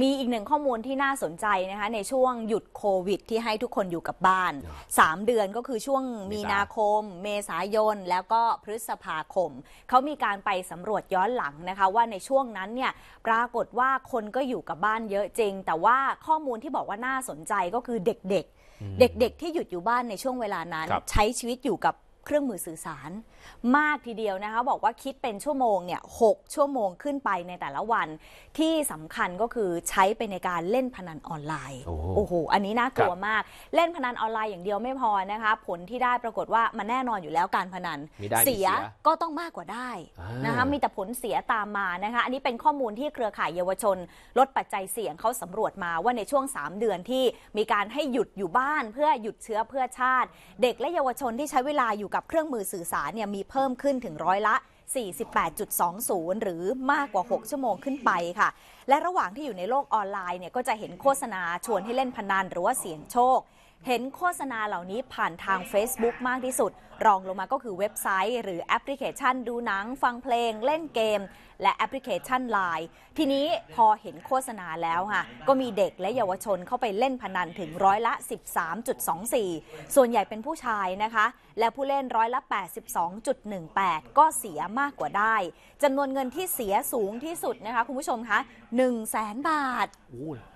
มีอีกหนึ่งข้อมูลที่น่าสนใจนะคะในช่วงหยุดโควิดที่ให้ทุกคนอยู่กับบ้าน 3 เดือนก็คือช่วงมีนาคม เมษายน แล้วก็พฤษภาคม เขามีการไปสำรวจย้อนหลังนะคะว่าในช่วงนั้นเนี่ยปรากฏว่าคนก็อยู่กับบ้านเยอะจริง แต่ว่าข้อมูลที่บอกว่าน่าสนใจก็คือเด็กๆ เด็กๆ ที่หยุดอยู่บ้านในช่วงเวลานั้นใช้ชีวิตอยู่กับเครื่องมือสื่อสารมากทีเดียวนะคะบอกว่าคิดเป็นชั่วโมงเนี่ยหชั่วโมงขึ้นไปในแต่ละวัน ที่สำคัญก็คือใช้ไปในการเล่นพนันออนไลน์โอ้โหอันนี้น่ากลัวมากเล่นพนันออนไลน์อย่างเดียวไม่พอนะคะผลที่ได้ปรากฏว่ามันแน่นอนอยู่แล้วการพนันเสียก็ต้องมากกว่าได้นะคะมีแต่ผลเสียตามมานะคะอันนี้เป็นข้อมูลที่เครือข่ายเยาวชน ลดปัจจัยเสี่ยงเขาสำรวจมาว่าในช่วง 3 เดือนที่มีการให้หยุดอยู่บ้าน เพื่อหยุดเชื้อเพื่อชาติ เด็กและเยาวชนที่ใช้เวลาอยู่ับเครื่องมือสื่อสารเนี่ยมีเพิ่มขึ้นถึงร้อยละ 48.20 หรือมากกว่า 6 ชั่วโมงขึ้นไปค่ะ และระหว่างที่อยู่ในโลกออนไลน์เนี่ยก็จะเห็นโฆษณา ชวนให้เล่นพนันหรือว่าเสี่ยงโชคเห็นโฆษณาเหล่านี้ผ่านทาง Facebook มากที่สุด รองลงมาก็คือเว็บไซต์หรือแอปพลิเคชันดูหนัง ฟังเพลง เล่นเกมและแอปพลิเคชัน Line ทีนี้พอเห็นโฆษณาแล้วค่ะ ก็มีเด็กและเยาวชนเข้าไปเล่นพนันถึงร้อยละ 13.24 ส่วนใหญ่เป็นผู้ชายนะคะ และผู้เล่นร้อยละ 82.18 ก็เสียมากกว่าได้จำนวนเงินที่เสียสูงที่สุดนะคะคุณผู้ชมคะ 1 0 0 0 0แสนบาท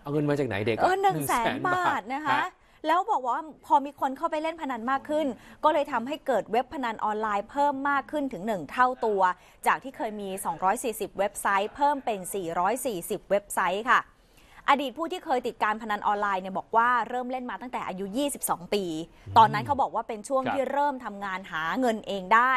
เอาเงินมาจากไหนเด็กเออหนึ่งแสนบาทนะคะแล้วบอกว่าพอมีคนเข้าไปเล่นพนันมากขึ้น ก็เลยทำให้เกิดเว็บพนันออนไลน์เพิ่มมากขึ้นถึง 1 เท่าตัว จากที่เคยมี 240 เว็บไซต์เพิ่มเป็น 440 เว็บไซต์ค่ะอดีตผู้ที่เคยติดการพนัน ออนไลน์เนี่ยบอกว่าเริ่มเล่นมาตั้งแต่ อายุ 22 ปี ตอนนั้นเขาบอกว่าเป็นช่วงที่เริ่มทำงานหาเงินเองได้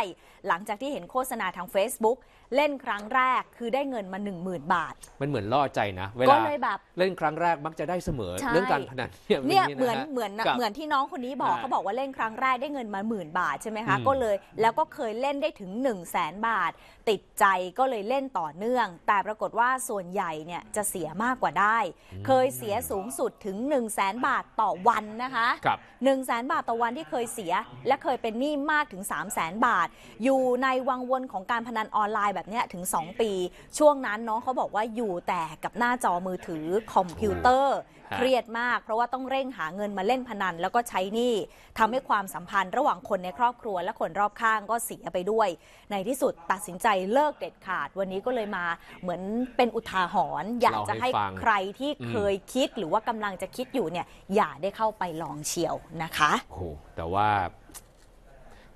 หลังจากที่เห็นโฆษณาทาง Facebook เล่นครั้งแรกคือได้เงินมา 10,000 บาท มันเหมือนล่อใจนะเวลาเลแบบเล่นครั้งแรกมักจะได้เสมอ เรื่องการพนันยเนี่ยเหมือนเหมือนเหมือนที่น้องคนนี้บอกเขาบอกว่าเล่นครั้งแรกได้เงินมาหมื่นบาทใช่ไหมคะก็เลยแล้วก็เคยเล่นได้ถึง1 0 0 0 0แสนบาท ติดใจก็เลยเล่นต่อเนื่อง แต่ปรากฏว่าส่วนใหญ่เนี่ยจะเสียมากกว่าได้เคยเสียสูงสุดถึง 1 0 0 0 0แบาทต่อวันนะคะครับ1 0 0 0แบาทต่อวันที่เคยเสีย และเคยเป็นหนี้มากถึง 3 0 0แสนบาท อยู่ในวังวนของการพนันออนไลน์แบบนี้ถึง 2 ปี ช่วงนั้นน้องเขาบอกว่าอยู่แต่กับหน้าจอมือถือคอมพิวเตอร์ เครียดมาก เพราะว่าต้องเร่งหาเงินมาเล่นพนันแล้วก็ใช้หนี้ทำให้ความสัมพันธ์ระหว่างคนในครอบครัวและคนรอบข้างก็เสียไปด้วย ในที่สุดตัดสินใจเลิกเด็ดขาด วันนี้ก็เลยมาเหมือนเป็นอุทาหรณ์อยากจะให้ใครที่เคยคิดหรือว่ากำลังจะคิดอยู่เนี่ยอย่าได้เข้าไปลองเชียวนะคะโอ้แต่ว่า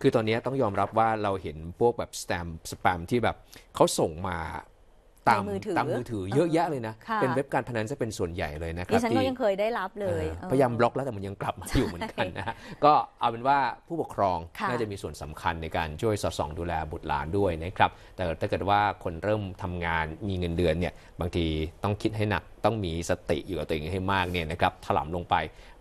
คือตอนนี้ต้องยอมรับว่าเราเห็นพวกแบบสแตมสแปมที่แบบเขาส่งมาตามมือถือตามมือถือเยอะแยะเลยนะ เป็นเว็บการพนันจะเป็นส่วนใหญ่เลยนะครับี่ฉันก็ยังเคยได้รับเลย พยายามบล็อกแล้วแต่มันยังกลับมาอยู่เหมือนกันนะก็เอาเป็นว่าผู้ปกครองน่าจะมีส่วนสำคัญในการช่วยสอดส่อง ดูแลบุตรหลานด้วยนะครับแต่ถ้าเกิดว่าคนเริ่มทำงานมีเงินเดือนเนี่ยบางทีต้องคิดให้หนักต้องมีสติอยู่กับตัวเองให้มากเนี่ยนะครับ ถล่มลงไป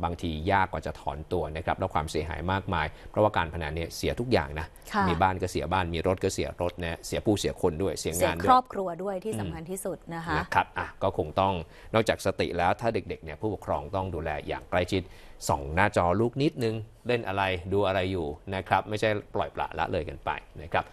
บางทียากกว่าจะถอนตัวนะครับแล้วความเสียหายมากมาย เพราะว่าการพนันเนี่ยเสียทุกอย่างนะมีบ้านก็เสียบ้านมีรถก็เสียรถนะเสียผู้เสียคนด้วยเสียงานด้วยครอบครัวด้วยที่สำคัญที่สุดนะคะนะครับอ่ะก็คงต้องนอกจากสติแล้วถ้าเด็กๆเนี่ยผู้ปกครองต้องดูแลอย่างใกล้ชิดส่องหน้าจอลูกนิดนึง เล่นอะไรดูอะไรอยู่นะครับ ไม่ใช่ปล่อยปละละเลยกันไปนะครับ